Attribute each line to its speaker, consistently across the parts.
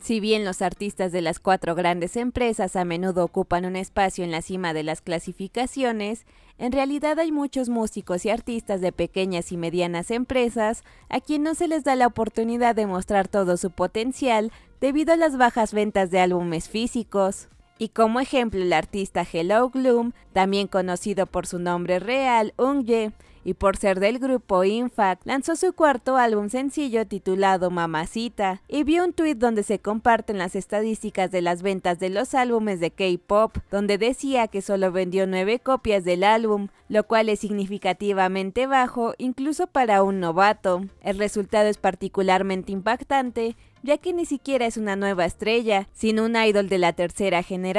Speaker 1: Si bien los artistas de las cuatro grandes empresas a menudo ocupan un espacio en la cima de las clasificaciones, en realidad hay muchos músicos y artistas de pequeñas y medianas empresas a quien no se les da la oportunidad de mostrar todo su potencial debido a las bajas ventas de álbumes físicos y como ejemplo el artista Hello Gloom, también conocido por su nombre real Unge, y por ser del grupo Infact, lanzó su cuarto álbum sencillo titulado Mamacita y vio un tweet donde se comparten las estadísticas de las ventas de los álbumes de K-pop, donde decía que solo vendió nueve copias del álbum, lo cual es significativamente bajo incluso para un novato. El resultado es particularmente impactante, ya que ni siquiera es una nueva estrella, sino un idol de la tercera generación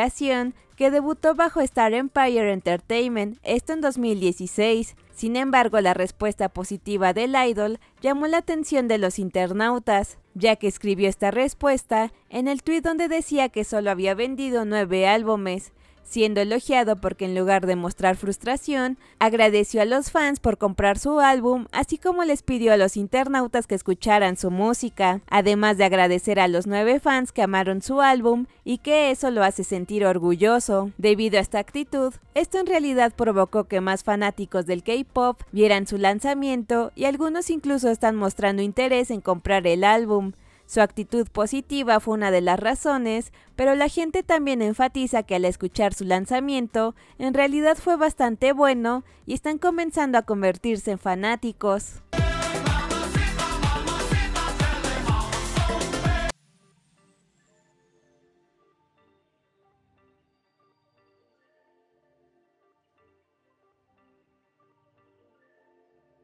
Speaker 1: que debutó bajo Star Empire Entertainment, esto en 2016. Sin embargo, la respuesta positiva del idol llamó la atención de los internautas, ya que escribió esta respuesta en el tuit donde decía que solo había vendido nueve álbumes, siendo elogiado porque en lugar de mostrar frustración, agradeció a los fans por comprar su álbum, así como les pidió a los internautas que escucharan su música, además de agradecer a los nueve fans que amaron su álbum y que eso lo hace sentir orgulloso. Debido a esta actitud, esto en realidad provocó que más fanáticos del K-Pop vieran su lanzamiento y algunos incluso están mostrando interés en comprar el álbum, su actitud positiva fue una de las razones, pero la gente también enfatiza que al escuchar su lanzamiento, en realidad fue bastante bueno y están comenzando a convertirse en fanáticos.